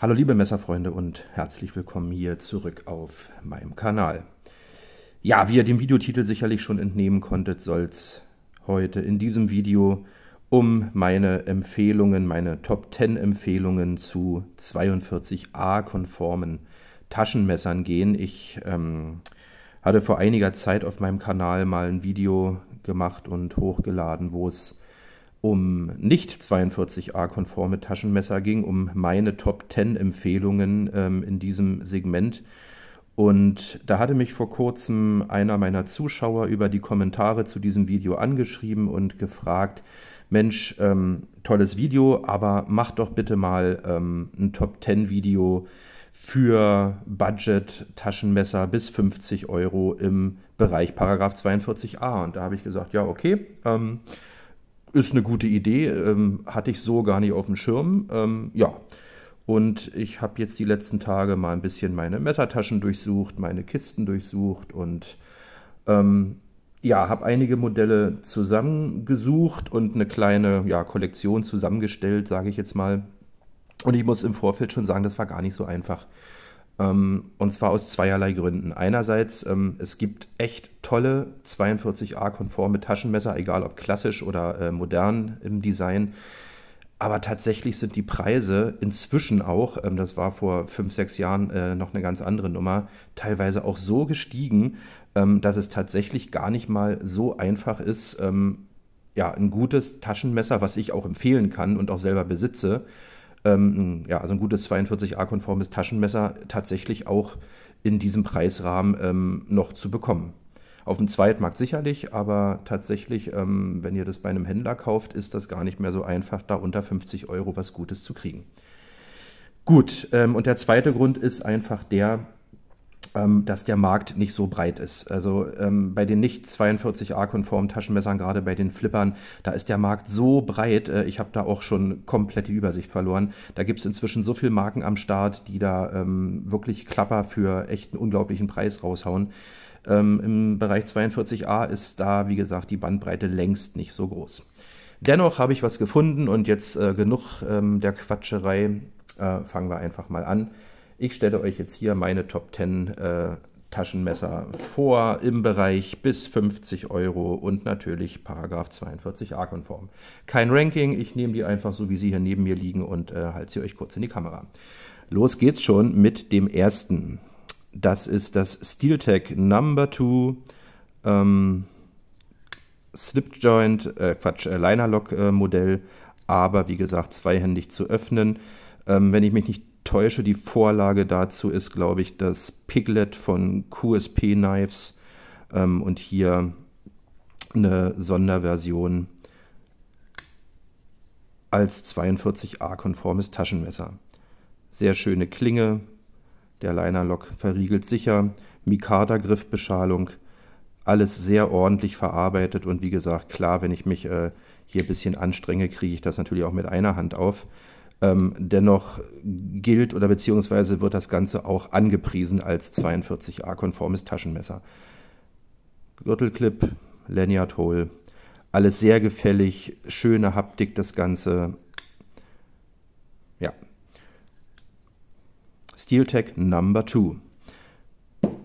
Hallo liebe Messerfreunde und herzlich willkommen hier zurück auf meinem Kanal. Ja, wie ihr dem Videotitel sicherlich schon entnehmen konntet, soll es heute in diesem Video um meine Empfehlungen, meine Top 10 Empfehlungen zu 42a-konformen Taschenmessern gehen. Ich ähm, hatte vor einiger Zeit auf meinem Kanal mal ein Video gemacht und hochgeladen, wo es um nicht 42a-konforme Taschenmesser ging, um meine Top 10 Empfehlungen ähm, in diesem Segment. Und da hatte mich vor kurzem einer meiner Zuschauer über die Kommentare zu diesem Video angeschrieben und gefragt, Mensch, ähm, tolles Video, aber mach doch bitte mal ähm, ein Top 10 Video für Budget Taschenmesser bis 50 Euro im Bereich Paragraph 42a. Und da habe ich gesagt, ja, okay. Ähm, ist eine gute Idee, ähm, hatte ich so gar nicht auf dem Schirm. Ähm, ja, und ich habe jetzt die letzten Tage mal ein bisschen meine Messertaschen durchsucht, meine Kisten durchsucht und ähm, ja, habe einige Modelle zusammengesucht und eine kleine ja, Kollektion zusammengestellt, sage ich jetzt mal. Und ich muss im Vorfeld schon sagen, das war gar nicht so einfach. Ähm, und zwar aus zweierlei Gründen. Einerseits, ähm, es gibt echt tolle 42a-konforme Taschenmesser, egal ob klassisch oder äh, modern im Design. Aber tatsächlich sind die Preise inzwischen auch, ähm, das war vor fünf, sechs Jahren äh, noch eine ganz andere Nummer, teilweise auch so gestiegen, dass es tatsächlich gar nicht mal so einfach ist, ja, ein gutes Taschenmesser, was ich auch empfehlen kann und auch selber besitze, äh, ähm, ja, also ein gutes 42a-konformes Taschenmesser tatsächlich auch in diesem Preisrahmen ähm, noch zu bekommen. Auf dem Zweitmarkt sicherlich, aber tatsächlich, ähm, wenn ihr das bei einem Händler kauft, ist das gar nicht mehr so einfach, da unter 50 Euro was Gutes zu kriegen. Gut, ähm, und der zweite Grund ist einfach der, ähm, dass der Markt nicht so breit ist. Also ähm, bei den nicht 42a-konformen Taschenmessern, gerade bei den Flippern, da ist der Markt so breit. Äh, ich habe da auch schon komplett die Übersicht verloren. Da gibt es inzwischen so viele Marken am Start, die da ähm, wirklich Klapper für echt einen unglaublichen Preis raushauen. Ähm, Im Bereich 42a ist da, wie gesagt, die Bandbreite längst nicht so groß. Dennoch habe ich was gefunden und jetzt äh, genug ähm, der Quatscherei. Äh, fangen wir einfach mal an. Ich stelle euch jetzt hier meine Top 10 äh, Taschenmesser vor im Bereich bis 50 Euro und natürlich Paragraph 42a konform. Kein Ranking, ich nehme die einfach so, wie sie hier neben mir liegen und äh, halte sie euch kurz in die Kamera. Los geht's schon mit dem ersten. Das ist das SteelTech Number 2 ähm, Joint, äh, Quatsch, äh, Lock äh, Modell, aber wie gesagt zweihändig zu öffnen. Ähm, wenn ich mich nicht täusche. Die Vorlage dazu ist, glaube ich, das Piglet von QSP Knives ähm, und hier eine Sonderversion als 42a-konformes Taschenmesser. Sehr schöne Klinge, der Linerlock verriegelt sicher, Mikada-Griffbeschalung, alles sehr ordentlich verarbeitet und wie gesagt, klar, wenn ich mich äh, hier ein bisschen anstrenge, kriege ich das natürlich auch mit einer Hand auf. Ähm, dennoch gilt oder beziehungsweise wird das Ganze auch angepriesen als 42a-konformes Taschenmesser. Gürtelclip, Lanyard Hole, alles sehr gefällig, schöne Haptik das Ganze. Ja. SteelTech Number 2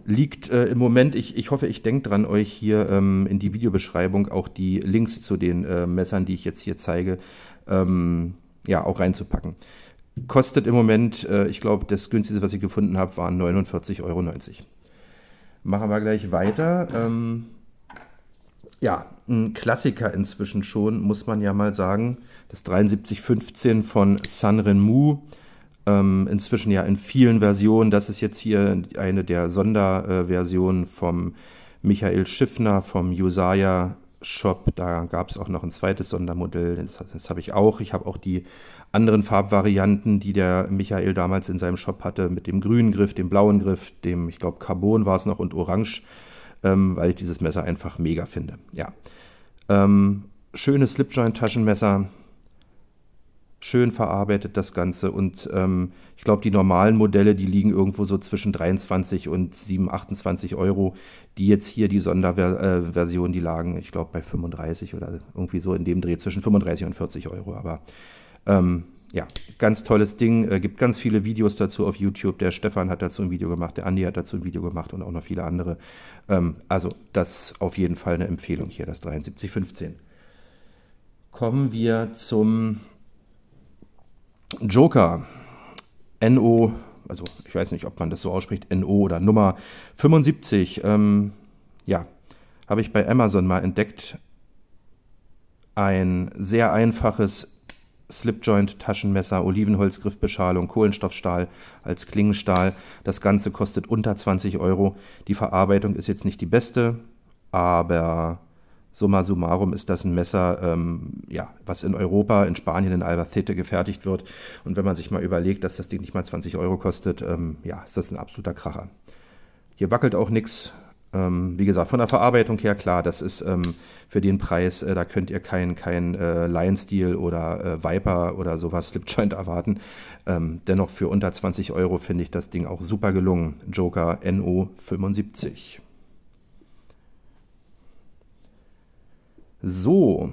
liegt äh, im Moment, ich, ich hoffe, ich denke dran, euch hier ähm, in die Videobeschreibung auch die Links zu den äh, Messern, die ich jetzt hier zeige, ähm, ja, auch reinzupacken. Kostet im Moment, äh, ich glaube, das günstigste, was ich gefunden habe, waren 49,90 Euro. Machen wir gleich weiter. Ähm, ja, ein Klassiker inzwischen schon, muss man ja mal sagen. Das 7315 von Sanremo. Ähm, inzwischen ja in vielen Versionen. Das ist jetzt hier eine der Sonderversionen äh, vom Michael Schiffner, vom Josiah Shop. Da gab es auch noch ein zweites Sondermodell. Das, das habe ich auch. Ich habe auch die anderen Farbvarianten, die der Michael damals in seinem Shop hatte, mit dem grünen Griff, dem blauen Griff, dem, ich glaube, Carbon war es noch und Orange, ähm, weil ich dieses Messer einfach mega finde. Ja. Ähm, schönes Slipjoint-Taschenmesser schön verarbeitet das Ganze. Und ähm, ich glaube, die normalen Modelle, die liegen irgendwo so zwischen 23 und 7, 28 Euro. Die jetzt hier, die Sonderversion, äh, die lagen, ich glaube, bei 35 oder irgendwie so in dem Dreh zwischen 35 und 40 Euro. Aber ähm, ja, ganz tolles Ding. Äh, gibt ganz viele Videos dazu auf YouTube. Der Stefan hat dazu ein Video gemacht, der Andi hat dazu ein Video gemacht und auch noch viele andere. Ähm, also, das auf jeden Fall eine Empfehlung hier, das 7315. Kommen wir zum Joker, NO, also ich weiß nicht, ob man das so ausspricht, NO oder Nummer 75, ähm, ja, habe ich bei Amazon mal entdeckt. Ein sehr einfaches Slipjoint, Taschenmesser, Olivenholzgriffbeschalung, Kohlenstoffstahl als Klingenstahl. Das Ganze kostet unter 20 Euro. Die Verarbeitung ist jetzt nicht die beste, aber summa summarum ist das ein Messer, ähm, ja, was in Europa, in Spanien, in Albacete gefertigt wird. Und wenn man sich mal überlegt, dass das Ding nicht mal 20 Euro kostet, ähm, ja, ist das ein absoluter Kracher. Hier wackelt auch nichts. Ähm, wie gesagt, von der Verarbeitung her, klar, das ist ähm, für den Preis, äh, da könnt ihr keinen kein, äh, Lion-Steel oder äh, Viper oder sowas Slipjoint erwarten. Ähm, dennoch für unter 20 Euro finde ich das Ding auch super gelungen. Joker NO75. So,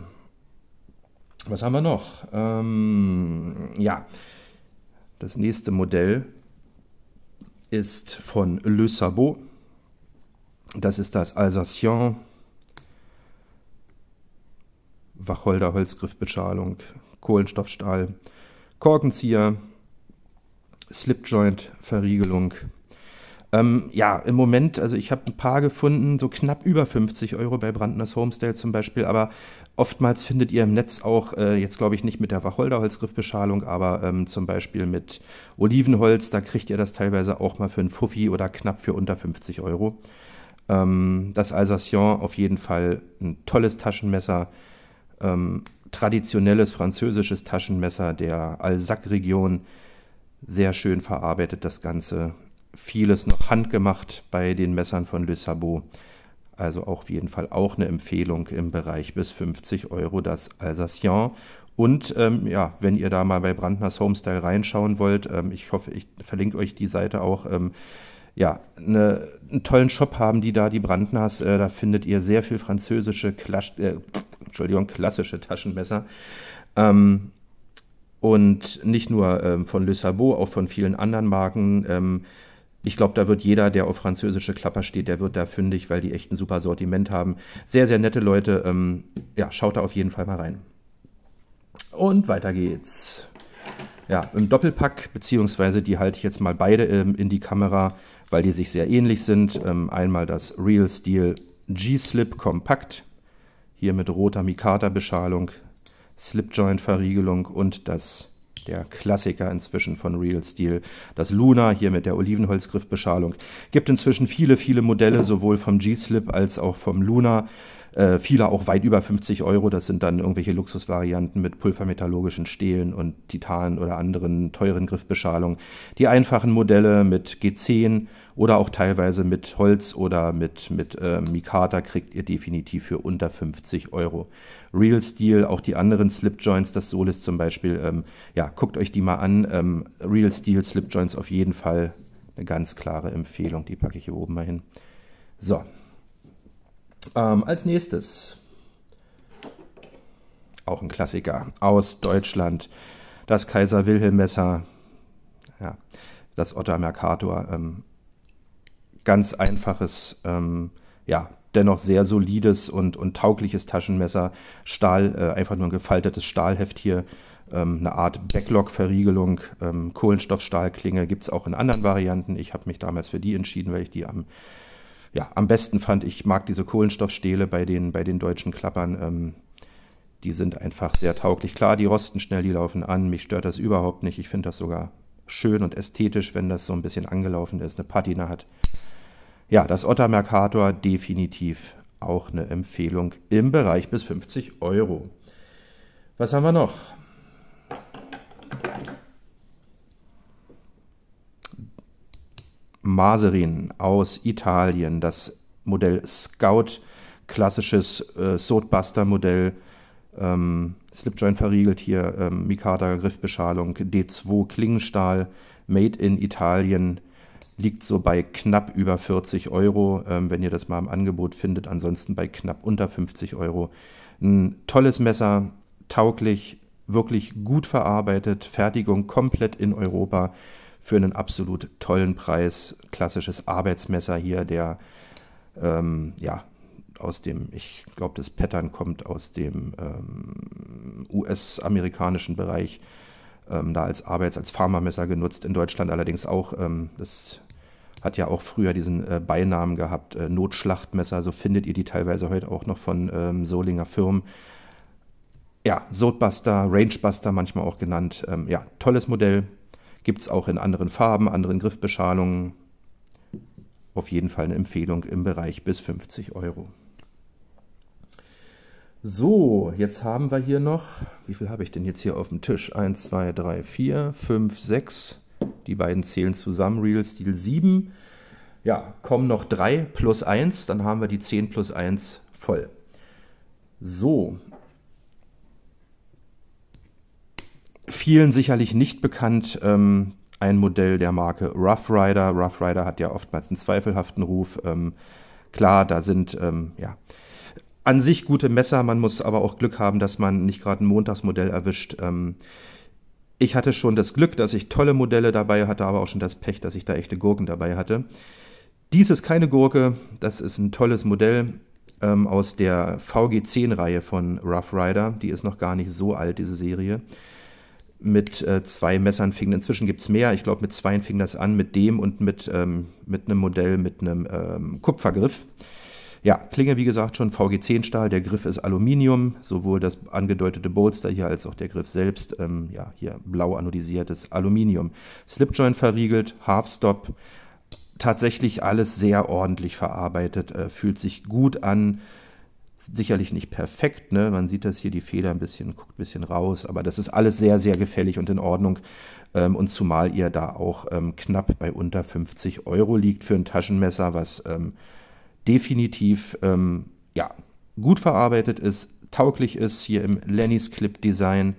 was haben wir noch? Ähm, ja, das nächste Modell ist von Le Sabot. Das ist das Alsacien Wacholder Holzgriffbeschalung, Kohlenstoffstahl, Korkenzieher, Slipjoint Verriegelung. Ähm, ja, im Moment, also ich habe ein paar gefunden, so knapp über 50 Euro bei Brandners Homestyle zum Beispiel, aber oftmals findet ihr im Netz auch, äh, jetzt glaube ich nicht mit der Wacholderholzgriffbeschalung, aber ähm, zum Beispiel mit Olivenholz, da kriegt ihr das teilweise auch mal für einen Fuffi oder knapp für unter 50 Euro. Ähm, das Alsacien auf jeden Fall ein tolles Taschenmesser, ähm, traditionelles französisches Taschenmesser der Alsac-Region. Sehr schön verarbeitet das Ganze vieles noch handgemacht bei den Messern von Le Sabot. Also auch auf jeden Fall auch eine Empfehlung im Bereich bis 50 Euro das Alsacien. Und ähm, ja, wenn ihr da mal bei Brandners Homestyle reinschauen wollt, ähm, ich hoffe, ich verlinke euch die Seite auch. Ähm, ja, eine, einen tollen Shop haben die da, die Brandners. Äh, da findet ihr sehr viel französische, Klasch, äh, Entschuldigung, klassische Taschenmesser. Ähm, und nicht nur ähm, von Le Sabot, auch von vielen anderen Marken ähm, ich glaube, da wird jeder, der auf französische Klapper steht, der wird da fündig, weil die echt ein super Sortiment haben. Sehr, sehr nette Leute. Ähm, ja, schaut da auf jeden Fall mal rein. Und weiter geht's. Ja, im Doppelpack, beziehungsweise die halte ich jetzt mal beide ähm, in die Kamera, weil die sich sehr ähnlich sind. Ähm, einmal das Real Steel G-Slip Kompakt, hier mit roter Mikata-Beschalung, Slipjoint-Verriegelung und das der Klassiker inzwischen von Real Steel. Das Luna hier mit der Olivenholzgriffbeschalung. Gibt inzwischen viele, viele Modelle, sowohl vom G-Slip als auch vom Luna. Äh, viele auch weit über 50 Euro. Das sind dann irgendwelche Luxusvarianten mit pulvermetallurgischen Stählen und Titan oder anderen teuren Griffbeschalungen. Die einfachen Modelle mit G10 oder auch teilweise mit Holz oder mit, mit äh, Mikata kriegt ihr definitiv für unter 50 Euro. Real Steel, auch die anderen Slipjoints, das Solis zum Beispiel, ähm, ja, guckt euch die mal an. Ähm, Real Steel Slipjoints auf jeden Fall eine ganz klare Empfehlung. Die packe ich hier oben mal hin. So, ähm, als nächstes auch ein Klassiker aus Deutschland. Das Kaiser Wilhelm Messer, ja, das Otter Mercator. Ähm, ganz einfaches, ähm, ja, dennoch sehr solides und, und taugliches Taschenmesser. Stahl, äh, einfach nur ein gefaltetes Stahlheft hier. Ähm, eine Art Backlog-Verriegelung. Ähm, Kohlenstoffstahlklinge gibt es auch in anderen Varianten. Ich habe mich damals für die entschieden, weil ich die am ja, am besten fand ich, mag diese Kohlenstoffstähle bei den, bei den deutschen Klappern. Ähm, die sind einfach sehr tauglich. Klar, die rosten schnell, die laufen an. Mich stört das überhaupt nicht. Ich finde das sogar schön und ästhetisch, wenn das so ein bisschen angelaufen ist, eine Patina hat. Ja, das Otter Mercator definitiv auch eine Empfehlung im Bereich bis 50 Euro. Was haben wir noch? Maserin aus Italien, das Modell Scout, klassisches äh, Sodbuster-Modell, ähm, Slipjoint verriegelt hier, ähm, Mikada Griffbeschalung, D2 Klingenstahl, made in Italien, liegt so bei knapp über 40 Euro, ähm, wenn ihr das mal im Angebot findet, ansonsten bei knapp unter 50 Euro. Ein tolles Messer, tauglich, wirklich gut verarbeitet, Fertigung komplett in Europa für einen absolut tollen Preis. Klassisches Arbeitsmesser hier, der ähm, ja, aus dem, ich glaube, das Pattern kommt aus dem ähm, US-amerikanischen Bereich, ähm, da als Arbeits-, als Pharmamesser genutzt, in Deutschland allerdings auch. Ähm, das hat ja auch früher diesen äh, Beinamen gehabt, äh, Notschlachtmesser, so findet ihr die teilweise heute auch noch von ähm, Solinger Firmen. Ja, Sodbuster, Rangebuster manchmal auch genannt. Ähm, ja, tolles Modell, Gibt es auch in anderen Farben, anderen Griffbeschalungen. Auf jeden Fall eine Empfehlung im Bereich bis 50 Euro. So, jetzt haben wir hier noch, wie viel habe ich denn jetzt hier auf dem Tisch? 1, 2, 3, 4, 5, 6. Die beiden zählen zusammen, Real Steel 7. Ja, kommen noch 3 plus 1, dann haben wir die 10 plus 1 voll. So, vielen sicherlich nicht bekannt, ähm, ein Modell der Marke Rough Rider. Rough Rider hat ja oftmals einen zweifelhaften Ruf. Ähm, klar, da sind ähm, ja an sich gute Messer, man muss aber auch Glück haben, dass man nicht gerade ein Montagsmodell erwischt. Ähm, ich hatte schon das Glück, dass ich tolle Modelle dabei hatte, aber auch schon das Pech, dass ich da echte Gurken dabei hatte. Dies ist keine Gurke, das ist ein tolles Modell ähm, aus der VG10-Reihe von Rough Rider. Die ist noch gar nicht so alt, diese Serie mit äh, zwei Messern fing. Inzwischen gibt es mehr. Ich glaube, mit zwei fing das an, mit dem und mit, ähm, mit einem Modell mit einem ähm, Kupfergriff. Ja, Klinge, wie gesagt, schon VG10-Stahl. Der Griff ist Aluminium, sowohl das angedeutete Bolster hier als auch der Griff selbst. Ähm, ja, hier blau anodisiertes Aluminium. Slipjoint verriegelt, Halfstop. Tatsächlich alles sehr ordentlich verarbeitet, äh, fühlt sich gut an sicherlich nicht perfekt. Ne? Man sieht das hier, die Feder ein bisschen, guckt ein bisschen raus, aber das ist alles sehr, sehr gefällig und in Ordnung. Ähm, und zumal ihr da auch ähm, knapp bei unter 50 Euro liegt für ein Taschenmesser, was ähm, definitiv ähm, ja, gut verarbeitet ist, tauglich ist, hier im Lennys Clip Design.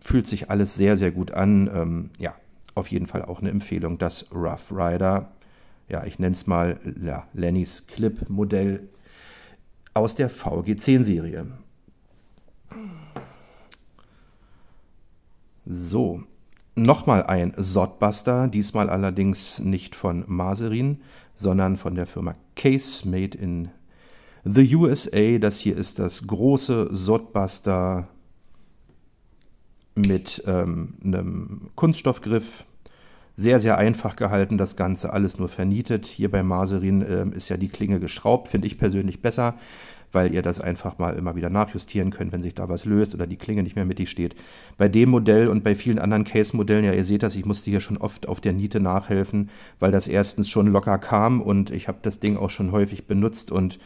Fühlt sich alles sehr, sehr gut an. Ähm, ja, auf jeden Fall auch eine Empfehlung, das Rough Rider ja, ich nenne es mal ja, Lennys Clip-Modell aus der VG10-Serie. So, nochmal ein Sodbuster, diesmal allerdings nicht von Maserin, sondern von der Firma Case Made in the USA. Das hier ist das große Sodbuster mit ähm, einem Kunststoffgriff sehr, sehr einfach gehalten, das Ganze alles nur vernietet. Hier bei Maserin äh, ist ja die Klinge geschraubt, finde ich persönlich besser, weil ihr das einfach mal immer wieder nachjustieren könnt, wenn sich da was löst oder die Klinge nicht mehr mittig steht. Bei dem Modell und bei vielen anderen Case-Modellen, ja, ihr seht das, ich musste hier schon oft auf der Niete nachhelfen, weil das erstens schon locker kam und ich habe das Ding auch schon häufig benutzt und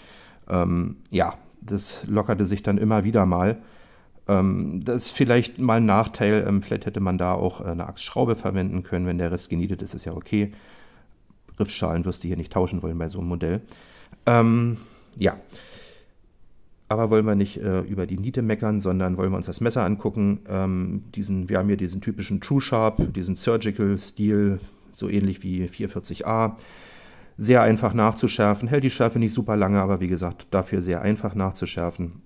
ähm, ja, das lockerte sich dann immer wieder mal. Ähm, das ist vielleicht mal ein Nachteil. Ähm, vielleicht hätte man da auch äh, eine Achsschraube verwenden können. Wenn der Rest genietet ist, ist ja okay. Griffschalen wirst du hier nicht tauschen wollen bei so einem Modell. Ähm, ja. Aber wollen wir nicht äh, über die Niete meckern, sondern wollen wir uns das Messer angucken. Ähm, diesen, wir haben hier diesen typischen True Sharp, diesen Surgical-Stil, so ähnlich wie 440a. Sehr einfach nachzuschärfen. Hält die Schärfe nicht super lange, aber wie gesagt, dafür sehr einfach nachzuschärfen.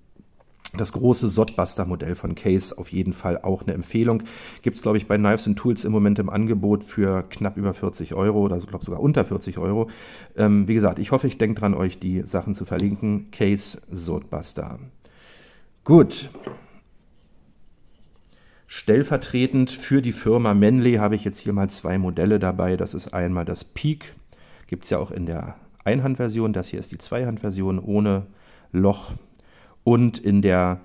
Das große sotbuster modell von Case auf jeden Fall auch eine Empfehlung. Gibt es, glaube ich, bei Knives and Tools im Moment im Angebot für knapp über 40 Euro oder ich glaube sogar unter 40 Euro. Ähm, wie gesagt, ich hoffe, ich denke dran, euch die Sachen zu verlinken. Case Sotbuster. Gut. Stellvertretend für die Firma Manley habe ich jetzt hier mal zwei Modelle dabei. Das ist einmal das Peak. Gibt es ja auch in der Einhandversion. Das hier ist die Zweihandversion ohne Loch und in der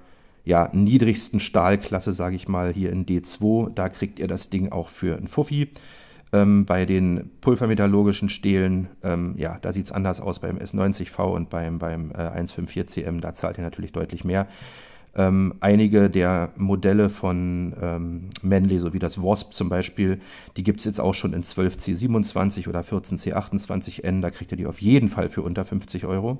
ja, niedrigsten Stahlklasse, sage ich mal, hier in D2. Da kriegt ihr das Ding auch für einen Fuffi. Ähm, bei den pulvermetallurgischen Stählen, ähm, ja, da sieht es anders aus beim S90V und beim, beim äh, 154CM, da zahlt ihr natürlich deutlich mehr. Ähm, einige der Modelle von ähm, Manley, so wie das Wasp zum Beispiel, die gibt es jetzt auch schon in 12C27 oder 14C28N, da kriegt ihr die auf jeden Fall für unter 50 Euro.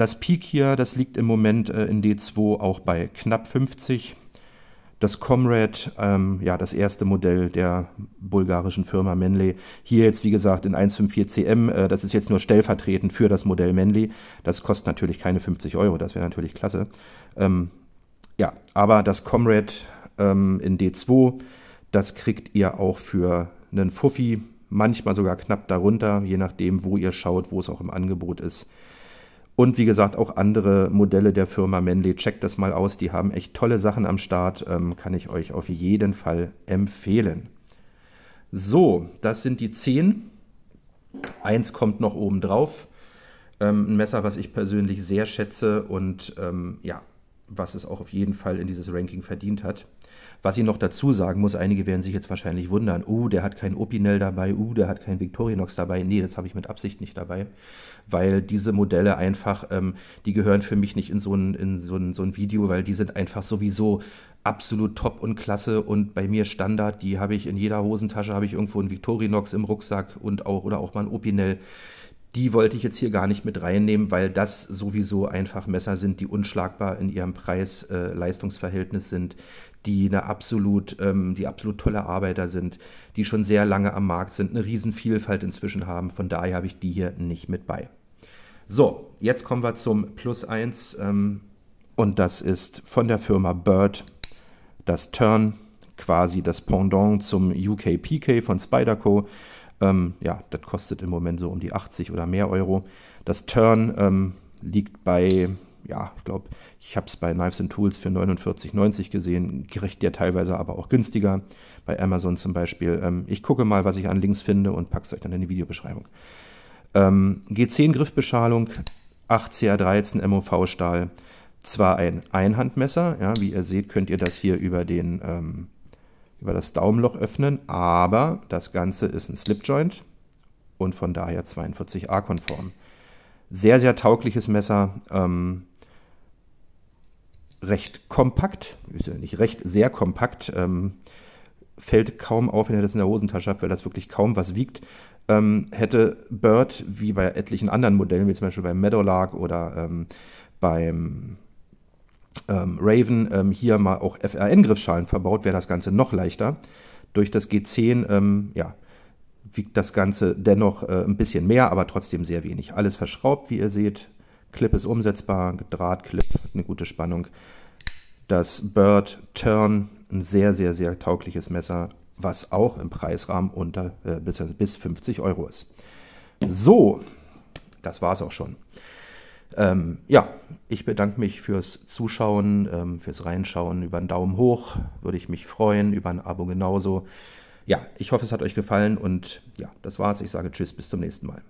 Das Peak hier, das liegt im Moment äh, in D2 auch bei knapp 50. Das Comrade, ähm, ja, das erste Modell der bulgarischen Firma Menley. Hier jetzt, wie gesagt, in 154 CM. Äh, das ist jetzt nur stellvertretend für das Modell Menley. Das kostet natürlich keine 50 Euro. Das wäre natürlich klasse. Ähm, ja, aber das Comrade ähm, in D2, das kriegt ihr auch für einen Fuffi. Manchmal sogar knapp darunter, je nachdem, wo ihr schaut, wo es auch im Angebot ist. Und wie gesagt, auch andere Modelle der Firma Menley. Checkt das mal aus. Die haben echt tolle Sachen am Start. Ähm, kann ich euch auf jeden Fall empfehlen. So, das sind die 10. Eins kommt noch oben drauf. Ähm, ein Messer, was ich persönlich sehr schätze und ähm, ja, was es auch auf jeden Fall in dieses Ranking verdient hat. Was ich noch dazu sagen muss, einige werden sich jetzt wahrscheinlich wundern, oh, der hat kein Opinel dabei, oh, der hat kein Victorinox dabei. Nee, das habe ich mit Absicht nicht dabei, weil diese Modelle einfach, ähm, die gehören für mich nicht in so ein, in so ein, so Video, weil die sind einfach sowieso absolut top und klasse und bei mir Standard, die habe ich in jeder Hosentasche, habe ich irgendwo ein Victorinox im Rucksack und auch, oder auch mal ein Opinel die wollte ich jetzt hier gar nicht mit reinnehmen, weil das sowieso einfach Messer sind, die unschlagbar in ihrem Preis-Leistungsverhältnis äh, sind, die eine absolut, ähm, die absolut tolle Arbeiter sind, die schon sehr lange am Markt sind, eine Riesenvielfalt inzwischen haben. Von daher habe ich die hier nicht mit bei. So, jetzt kommen wir zum Plus 1 ähm, und das ist von der Firma Bird das Turn, quasi das Pendant zum UK PK von Spyderco. Ähm, ja, das kostet im Moment so um die 80 oder mehr Euro. Das Turn ähm, liegt bei ja, ich glaube, ich habe es bei Knives and Tools für 49,90 gesehen, kriegt ja teilweise aber auch günstiger, bei Amazon zum Beispiel. Ähm, ich gucke mal, was ich an Links finde und packe es euch dann in die Videobeschreibung. Ähm, G10 Griffbeschalung, 8 cr 13 MOV-Stahl, zwar ein Einhandmesser, ja, wie ihr seht, könnt ihr das hier über, den, ähm, über das Daumenloch öffnen, aber das Ganze ist ein Slipjoint und von daher 42a-konform. Sehr, sehr taugliches Messer. Ähm, recht kompakt, ist ja nicht recht, sehr kompakt, ähm, fällt kaum auf, wenn ihr das in der Hosentasche habt, weil das wirklich kaum was wiegt. Ähm, hätte Bird, wie bei etlichen anderen Modellen, wie zum Beispiel beim Meadowlark oder ähm, beim ähm, Raven, ähm, hier mal auch FRN-Griffschalen verbaut, wäre das Ganze noch leichter. Durch das G10, ähm, ja, wiegt das Ganze dennoch äh, ein bisschen mehr, aber trotzdem sehr wenig. Alles verschraubt, wie ihr seht, Clip ist umsetzbar, Drahtclip, eine gute Spannung. Das Bird Turn, ein sehr, sehr, sehr taugliches Messer, was auch im Preisrahmen unter äh, bis, 50 Euro ist. So, das war es auch schon. Ähm, ja, ich bedanke mich fürs Zuschauen, ähm, fürs Reinschauen. Über einen Daumen hoch würde ich mich freuen, über ein Abo genauso. Ja, ich hoffe, es hat euch gefallen und ja, das war's. Ich sage Tschüss, bis zum nächsten Mal.